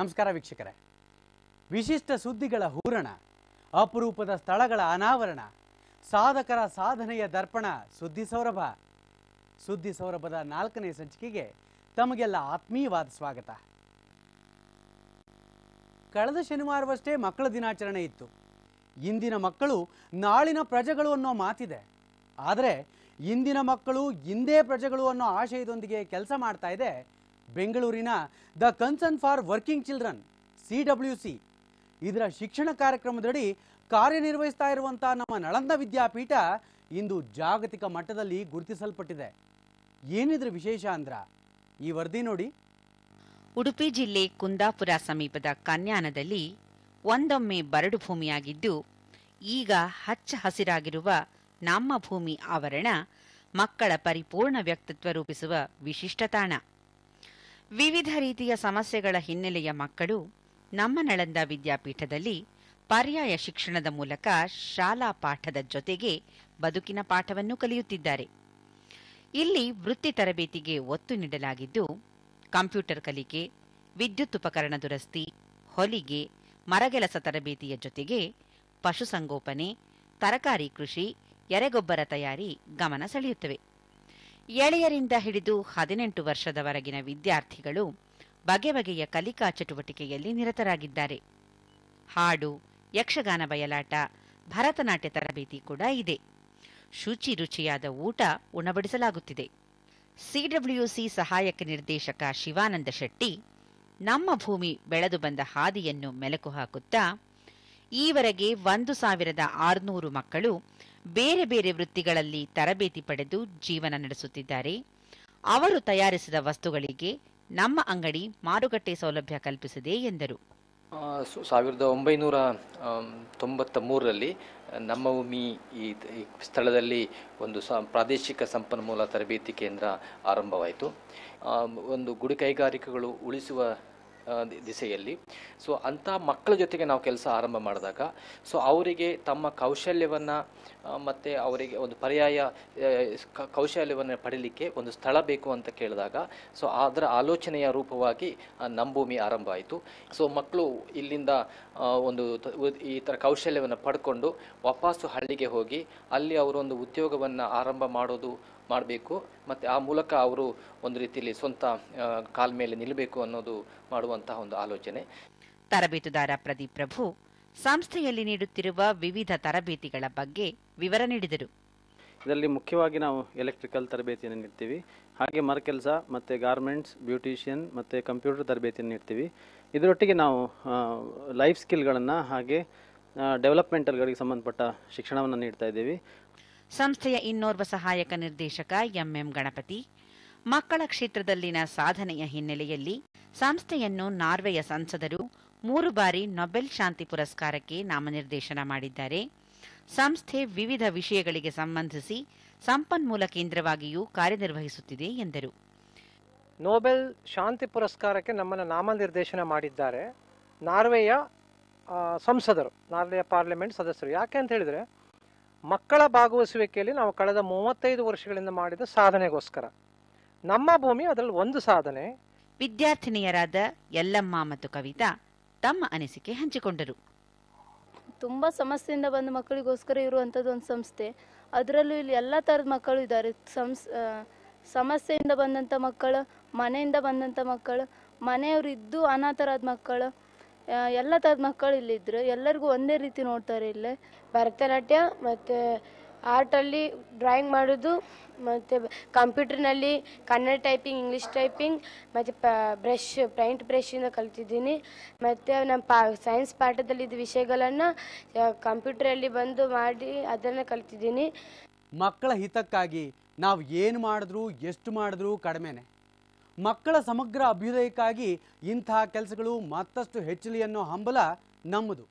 ನಮಸ್ಕಾರ ವೀಕ್ಷಕರೇ ವಿಶಿಷ್ಟ ಸುದ್ದಿಗಳ ಹೂರಣ ಅಪರೂಪದ ಸ್ಥಳಗಳ ಅನಾವರಣ ಸಾಧಕರ ಸಾಧನೆಯ ದರ್ಪಣ ಸುದ್ದಿ ಸೌರಭ ಸುದ್ದಿ ಸೌರಭದ ನಾಲ್ಕನೇ ಸಂಚಿಕೆಗೆ ತಮಗೆಲ್ಲ ಆತ್ಮೀಯವಾದ ಸ್ವಾಗತ ಕಳೆದ ಶನಿವಾರವಷ್ಟೇ ಮಕ್ಕಳ ದಿನಾಚರಣೆ ಇತ್ತು ಇಂದಿನ ಮಕ್ಕಳು ನಾಳಿನ ಪ್ರಜೆಗಳು ಅನ್ನೋ ಮಾತಿದೆ ಆದರೆ ಇಂದಿನ ಮಕ್ಕಳು ಇಂದೇ ಪ್ರಜೆಗಳು ಅನ್ನೋ ಆಶಯದೊಂದಿಗೆ ಕೆಲಸ ಮಾಡ್ತಾ ಇದೆ ಬೆಂಗಳೂರಿನ the concern for working children C W C ಇದರ ಶಿಕ್ಷಣ ಕಾರ್ಯಕ್ರಮದಡಿ ಕಾರ್ಯನಿರ್ವಹಿಸ್ತಾ ಇರುವಂತಹ ನಮ್ಮ ನಳಂದ ವಿದ್ಯಾಪೀಠ ಇಂದು ಜಾಗತಿಕ ಮಟ್ಟದಲ್ಲಿ ಗುರುತಿಸಲ್ಪಟ್ಟಿದೆ ಏನಿದ್ರ ವಿಶೇಷ ಅಂದ್ರ ಈ ವರದಿ ನೋಡಿ ಉಡುಪಿ ಜಿಲ್ಲೆ ಕುಂದಾಪುರ ಸಮೀಪದ ಕನ್ಯಾನದಲ್ಲಿ ಒಂದೊಮ್ಮೆ ಬರಡು ಭೂಮಿಯಾಗಿದ್ದು ಈಗ ಹಚ್ಚ ಹಸಿರಾಗಿರುವ ನಮ್ಮ ಭೂಮಿ ಆವರಣ ಮಕ್ಕಳ ಪರಿಪೂರ್ಣ ವ್ಯಕ್ತಿತ್ವ ರೂಪಿಸುವ ವಿಶಿಷ್ಟ ತಾಣ ವಿವಿಧ ರೀತಿಯ ಸಮಸ್ಯೆಗಳ ಹಿನ್ನೆಲೆಯ ಮಕ್ಕಳು ನಮ್ಮ ನಳಂದ ವಿದ್ಯಾಪೀಠದಲ್ಲಿ ಪರ್ಯಾಯ ಶಿಕ್ಷಣದ ಮೂಲಕ ಶಾಲಾ ಪಾಠದ ಜೊತೆಗೆ ಬದುಕಿನ ಪಾಠವನ್ನು ಕಲಿಯುತ್ತಿದ್ದಾರೆ ಇಲ್ಲಿ ವೃತ್ತಿ ತರಬೇತಿಗೆ ಒತ್ತು ನೀಡಲಾಗಿದ್ದು ಕಂಪ್ಯೂಟರ್ ಕಲಿಕೆ ವಿದ್ಯುತ್ ಉಪಕರಣ ದುರಸ್ತಿ ಹೊಲಿಗೆ ಮರಗೆಲಸ ತರಬೇತಿಯ ಜೊತೆಗೆ ಪಶುಸಂಗೋಪನೆ ತರಕಾರಿ ಕೃಷಿ ಎರೆಗೊಬ್ಬರ ತಯಾರಿ ಗಮನ ಸೆಳೆಯುತ್ತವೆ ಎಳೆಯರಿಂದ ಹಿಡಿದು ಹದಿನೆಂಟು ವರ್ಷದವರೆಗಿನ ವಿದ್ಯಾರ್ಥಿಗಳು ಬಗೆ ಬಗೆಯ ಕಲಿಕಾ ಚಟುವಟಿಕೆಯಲ್ಲಿ ನಿರತರಾಗಿದ್ದಾರೆ ಹಾಡು ಯಕ್ಷಗಾನ ಬಯಲಾಟ ಭರತನಾಟ್ಯ ತರಬೇತಿ ಕೂಡ ಇದೆ ಶುಚಿ ರುಚಿಯಾದ ಊಟ ಉಣಬಡಿಸಲಾಗುತ್ತಿದೆ ಸಿಡಬ್ಲ್ಯೂಸಿ ಸಹಾಯಕ ನಿರ್ದೇಶಕ ಶಿವಾನಂದ ಶೆಟ್ಟಿ ನಮ್ಮ ಭೂಮಿ ಬೆಳೆದು ಬಂದ ಹಾದಿಯನ್ನು ಮೆಲುಕು ಹಾಕುತ್ತಾ ಈವರೆಗೆ ಒಂದು ಸಾವಿರದ ಆರುನೂರು ಮಕ್ಕಳು ಬೇರೆ ಬೇರೆ ವೃತ್ತಿಗಳಲ್ಲಿ ತರಬೇತಿ ಪಡೆದು ಜೀವನ ನಡೆಸುತ್ತಿದ್ದಾರೆ ಅವರು ತಯಾರಿಸಿದ ವಸ್ತುಗಳಿಗೆ ನಮ್ಮ ಅಂಗಡಿ ಮಾರುಕಟ್ಟೆ ಸೌಲಭ್ಯ ಕಲ್ಪಿಸಿದೆ ಎಂದರು ಸಾವಿರದ ಒಂಬೈನೂರ ತೊಂಬತ್ತ ಮೂರರಲ್ಲಿ ನಮ್ಮ ಭೂಮಿ ಈ ಸ್ಥಳದಲ್ಲಿ ಒಂದು ಸ ಪ್ರಾದೇಶಿಕ ಸಂಪನ್ಮೂಲ ತರಬೇತಿ ಕೇಂದ್ರ ಆರಂಭವಾಯಿತು ಒಂದು ಗುಡಿ ಕೈಗಾರಿಕೆಗಳು ಉಳಿಸುವ ದಿಸೆಯಲ್ಲಿ ಸೊ ಅಂಥ ಮಕ್ಕಳ ಜೊತೆಗೆ ನಾವು ಕೆಲಸ ಆರಂಭ ಮಾಡಿದಾಗ ಸೊ ಅವರಿಗೆ ತಮ್ಮ ಕೌಶಲ್ಯವನ್ನು ಮತ್ತು ಅವರಿಗೆ ಒಂದು ಪರ್ಯಾಯ ಕೌಶಲ್ಯವನ್ನು ಪಡೀಲಿಕ್ಕೆ ಒಂದು ಸ್ಥಳ ಬೇಕು ಅಂತ ಕೇಳಿದಾಗ ಸೊ ಅದರ ಆಲೋಚನೆಯ ರೂಪವಾಗಿ ನಂಬೂಮಿ ಆರಂಭ ಆಯಿತು ಸೊ ಮಕ್ಕಳು ಇಲ್ಲಿಂದ ಒಂದು ಈ ಥರ ಕೌಶಲ್ಯವನ್ನು ಪಡ್ಕೊಂಡು ವಾಪಸ್ಸು ಹಳ್ಳಿಗೆ ಹೋಗಿ ಅಲ್ಲಿ ಅವರೊಂದು ಉದ್ಯೋಗವನ್ನು ಆರಂಭ ಮಾಡೋದು ಮಾಡಬೇಕು ಮತ್ತು ಆ ಮೂಲಕ ಅವರು ಒಂದು ರೀತಿಯಲ್ಲಿ ಸ್ವಂತ ಕಾಲ್ ಮೇಲೆ ನಿಲ್ಲಬೇಕು ಅನ್ನೋದು ಮಾಡುವಂತಹ ಒಂದು ಆಲೋಚನೆ ತರಬೇತುದಾರ ಪ್ರದೀಪ್ ಪ್ರಭು ಸಂಸ್ಥೆಯಲ್ಲಿ ನೀಡುತ್ತಿರುವ ವಿವಿಧ ತರಬೇತಿಗಳ ಬಗ್ಗೆ ವಿವರ ನೀಡಿದರು ಇದರಲ್ಲಿ ಮುಖ್ಯವಾಗಿ ನಾವು ಎಲೆಕ್ಟ್ರಿಕಲ್ ತರಬೇತಿಯನ್ನು ನೀಡ್ತೀವಿ ಹಾಗೆ ಕೆಲಸ ಮತ್ತು ಗಾರ್ಮೆಂಟ್ಸ್ ಬ್ಯೂಟಿಷಿಯನ್ ಮತ್ತು ಕಂಪ್ಯೂಟರ್ ತರಬೇತಿಯನ್ನು ನೀಡ್ತೀವಿ ಇದರೊಟ್ಟಿಗೆ ನಾವು ಲೈಫ್ ಸ್ಕಿಲ್ಗಳನ್ನು ಹಾಗೆ ಡೆವಲಪ್ಮೆಂಟಲ್ಗಳಿಗೆ ಸಂಬಂಧಪಟ್ಟ ಶಿಕ್ಷಣವನ್ನು ನೀಡ್ತಾ ಇದ್ದೀವಿ ಸಂಸ್ಥೆಯ ಇನ್ನೋರ್ವ ಸಹಾಯಕ ನಿರ್ದೇಶಕ ಎಂಎಂ ಗಣಪತಿ ಮಕ್ಕಳ ಕ್ಷೇತ್ರದಲ್ಲಿನ ಸಾಧನೆಯ ಹಿನ್ನೆಲೆಯಲ್ಲಿ ಸಂಸ್ಥೆಯನ್ನು ನಾರ್ವೆಯ ಸಂಸದರು ಮೂರು ಬಾರಿ ನೊಬೆಲ್ ಶಾಂತಿ ಪುರಸ್ಕಾರಕ್ಕೆ ನಾಮನಿರ್ದೇಶನ ಮಾಡಿದ್ದಾರೆ ಸಂಸ್ಥೆ ವಿವಿಧ ವಿಷಯಗಳಿಗೆ ಸಂಬಂಧಿಸಿ ಸಂಪನ್ಮೂಲ ಕೇಂದ್ರವಾಗಿಯೂ ಕಾರ್ಯನಿರ್ವಹಿಸುತ್ತಿದೆ ಎಂದರು ನೊಬೆಲ್ ಶಾಂತಿ ಪುರಸ್ಕಾರಕ್ಕೆ ನಮ್ಮನ್ನು ನಾಮನಿರ್ದೇಶನ ಮಾಡಿದ್ದಾರೆ ನಾರ್ವೆಯ ಸಂಸದರು ನಾರ್ವೆಯ ಪಾರ್ಲಿಮೆಂಟ್ ಸದಸ್ಯರು ಯಾಕೆ ಅಂತ ಹೇಳಿದರೆ ಮಕ್ಕಳ ಭಾಗವಹಿಸುವಿಕೆಯಲ್ಲಿ ನಾವು ಕಳೆದ ಮೂವತ್ತೈದು ವರ್ಷಗಳಿಂದ ಮಾಡಿದ ಸಾಧನೆಗೋಸ್ಕರ ನಮ್ಮ ಭೂಮಿ ಅದರಲ್ಲಿ ಒಂದು ಸಾಧನೆ ವಿದ್ಯಾರ್ಥಿನಿಯರಾದ ಯಲ್ಲಮ್ಮ ಮತ್ತು ಕವಿತಾ ತಮ್ಮ ಅನಿಸಿಕೆ ಹಂಚಿಕೊಂಡರು ತುಂಬ ಸಮಸ್ಯೆಯಿಂದ ಬಂದ ಮಕ್ಕಳಿಗೋಸ್ಕರ ಇರುವಂತದ್ದು ಒಂದು ಸಂಸ್ಥೆ ಅದರಲ್ಲೂ ಇಲ್ಲಿ ಎಲ್ಲ ತರದ ಮಕ್ಕಳು ಇದ್ದಾರೆ ಸಮಸ್ಯೆಯಿಂದ ಬಂದಂತ ಮಕ್ಕಳು ಮನೆಯಿಂದ ಬಂದಂತ ಮಕ್ಕಳು ಮನೆಯವರು ಇದ್ದು ಅನಾಥರಾದ ಮಕ್ಕಳು ಎಲ್ಲ ಥರದ ಮಕ್ಕಳು ಇಲ್ಲಿದ್ದರು ಎಲ್ಲರಿಗೂ ಒಂದೇ ರೀತಿ ನೋಡ್ತಾರೆ ಇಲ್ಲೇ ಭರತನಾಟ್ಯ ಮತ್ತು ಆರ್ಟಲ್ಲಿ ಡ್ರಾಯಿಂಗ್ ಮಾಡೋದು ಮತ್ತು ಕಂಪ್ಯೂಟರ್ನಲ್ಲಿ ಕನ್ನಡ ಟೈಪಿಂಗ್ ಇಂಗ್ಲೀಷ್ ಟೈಪಿಂಗ್ ಮತ್ತು ಪ ಬ್ರಷ್ ಪೈಂಟ್ ಬ್ರಷಿಂದ ಕಲ್ತಿದ್ದೀನಿ ಮತ್ತು ನಮ್ಮ ಪಾ ಸೈನ್ಸ್ ಪಾಠದಲ್ಲಿದ್ದ ವಿಷಯಗಳನ್ನು ಕಂಪ್ಯೂಟ್ರಲ್ಲಿ ಬಂದು ಮಾಡಿ ಅದನ್ನು ಕಲ್ತಿದ್ದೀನಿ ಮಕ್ಕಳ ಹಿತಕ್ಕಾಗಿ ನಾವು ಏನು ಮಾಡಿದ್ರು ಎಷ್ಟು ಮಾಡಿದ್ರು ಕಡಿಮೆನೆ ಮಕ್ಕಳ ಸಮಗ್ರ ಅಭ್ಯುದಯಕ್ಕಾಗಿ ಇಂತಹ ಕೆಲಸಗಳು ಮತ್ತಷ್ಟು ಹೆಚ್ಚಲಿ ಅನ್ನೋ ಹಂಬಲ ನಮ್ಮದು